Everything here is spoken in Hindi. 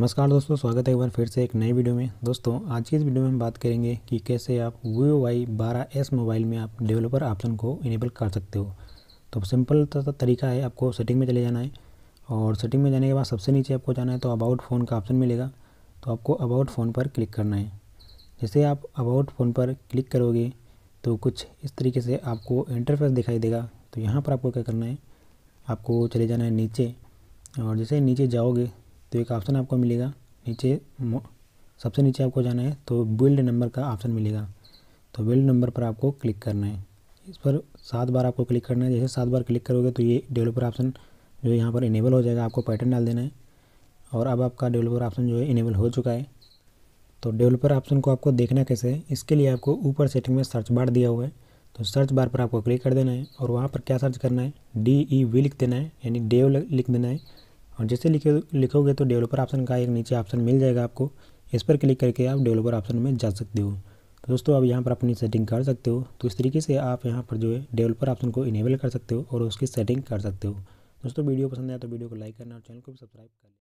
नमस्कार दोस्तों स्वागत है एक बार फिर से एक नई वीडियो में दोस्तों आज की इस वीडियो में हम बात करेंगे कि कैसे आप वी वाई बारह एस मोबाइल में आप डेवलपर ऑप्शन को इनेबल कर सकते हो तो सिंपल तरीका है आपको सेटिंग में चले जाना है और सेटिंग में जाने के बाद सबसे नीचे आपको जाना है तो अबाउट फ़ोन का ऑप्शन मिलेगा तो आपको अबाउट फ़ोन पर क्लिक करना है जैसे आप अबाउट फ़ोन पर क्लिक करोगे तो कुछ इस तरीके से आपको इंटरफेस दिखाई देगा तो यहाँ पर आपको क्या करना है आपको चले जाना है नीचे और जैसे नीचे जाओगे तो एक ऑप्शन आपको मिलेगा नीचे सबसे नीचे आपको जाना है तो बिल्ड नंबर का ऑप्शन मिलेगा तो बिल्ड नंबर पर आपको क्लिक करना है इस पर सात बार आपको क्लिक करना है जैसे सात बार क्लिक करोगे तो ये डेवलपर ऑप्शन जो यहाँ पर इनेबल हो जाएगा आपको पैटर्न डाल देना है और अब आपका डेवलपर ऑप्शन जो है इनेबल हो चुका है तो डेवलपर ऑप्शन को आपको देखना कैसे है इसके लिए आपको ऊपर सेटिंग में सर्च बार दिया हुआ है तो सर्च बार पर आपको क्लिक कर देना है और वहाँ पर क्या सर्च करना है डी ई वी लिख देना है यानी डेव लिख देना है और जैसे लिखे लिखोगे तो डेवलपर ऑप्शन का एक नीचे ऑप्शन मिल जाएगा आपको इस पर क्लिक करके आप डेवलपर ऑप्शन में जा सकते हो तो दोस्तों आप यहाँ पर अपनी सेटिंग कर सकते हो तो इस तरीके से आप यहाँ पर जो है डेवलपर ऑप्शन को इनेबल कर सकते हो और उसकी सेटिंग कर सकते हो दोस्तों वीडियो पसंद आया तो वीडियो को लाइक करना और चैनल को भी सब्सक्राइब कर